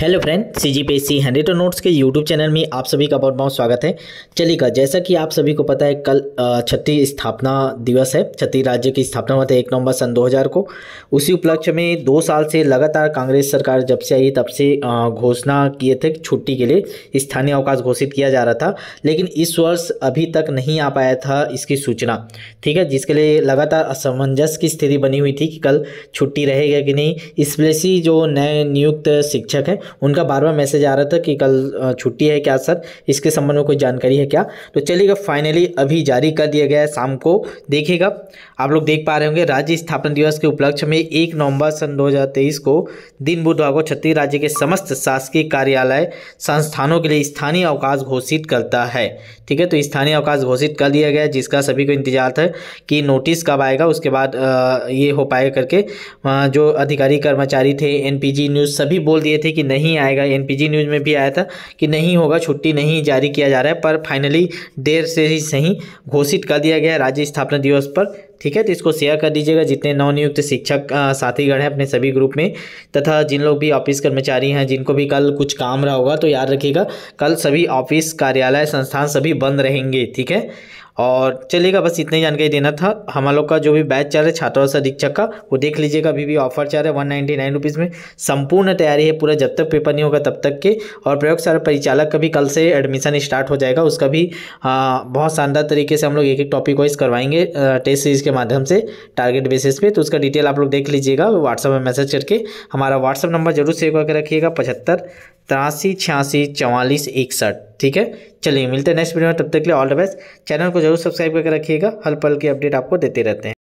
hello friend C G P S C हंड्रेटो notes के YouTube channel में आप सभी का बहुत बहुत स्वागत है चलिएगा जैसा कि आप सभी को पता है कल छत्तीस स्थापना दिवस है छत्तीस राज्य की स्थापना हुआ था एक नवंबर सन 2000 को उसी उपलक्ष्य में दो साल से लगातार कांग्रेस सरकार जब से आई तब से घोषणा किए थे छुट्टी के लिए स्थानीय अवकाश घोषित किया जा रहा था लेकिन इस वर्ष अभी तक नहीं आ पाया था इसकी सूचना ठीक है जिसके लिए लगातार असमंजस की स्थिति बनी हुई थी कि कल छुट्टी रहेगा कि नहीं इसप्लेसी जो नए नियुक्त शिक्षक हैं उनका बार बार मैसेज आ रहा था कि कल छुट्टी है क्या सर इसके संबंध में कोई जानकारी है क्या तो चलिएगा फाइनली अभी जारी कर दिया गया है शाम को देखिएगा आप लोग देख पा रहे होंगे राज्य स्थापना दिवस के उपलक्ष्य में एक नवंबर सन दो को दिन बुधवार को छत्तीस राज्य के समस्त शासकीय कार्यालय संस्थानों के लिए स्थानीय अवकाश घोषित करता है ठीक है तो स्थानीय अवकाश घोषित कर दिया गया जिसका सभी को इंतजार था कि नोटिस कब आएगा उसके बाद ये हो पाएगा करके जो अधिकारी कर्मचारी थे एनपीजी न्यूज़ सभी बोल दिए थे कि नहीं आएगा एनपीजी न्यूज़ में भी आया था कि नहीं होगा छुट्टी नहीं जारी किया जा रहा है पर फाइनली देर से ही सही घोषित कर दिया गया है राज्य स्थापना दिवस पर ठीक है तो इसको शेयर कर दीजिएगा जितने नवनियुक्त शिक्षक साथीगढ़ हैं अपने सभी ग्रुप में तथा जिन लोग भी ऑफिस कर्मचारी हैं जिनको भी कल कुछ काम रहा होगा तो याद रखिएगा कल सभी ऑफिस कार्यालय संस्थान सभी बंद रहेंगे ठीक है और चलेगा बस इतना ही जानकारी देना था हम लोग का जो भी बैच चल रहा है और अधीक्षक का वो देख लीजिएगा अभी भी ऑफर चल रहा है वन नाइन्टी नाइन रुपीज़ में संपूर्ण तैयारी है पूरा जब तक पेपर नहीं होगा तब तक के और प्रयोगशाला परिचालक का भी कल से एडमिशन स्टार्ट हो जाएगा उसका भी आ, बहुत शानदार तरीके से हम लोग एक एक टॉपिक वाइज करवाएंगे टेस्ट सीरीज़ के माध्यम से टारगेट बेसिस पे तो उसका डिटेल आप लोग देख लीजिएगा व्हाट्सअप में मैसेज करके हमारा व्हाट्सअप नंबर जरूर सेव करके रखिएगा पचहत्तर तिरासी छियासी चवालीस इकसठ ठीक है चलिए मिलते हैं नेक्स्ट वीडियो में तब तक के लिए ऑल द बेस्ट चैनल को जरूर सब्सक्राइब करके रखिएगा पल की अपडेट आपको देते रहते हैं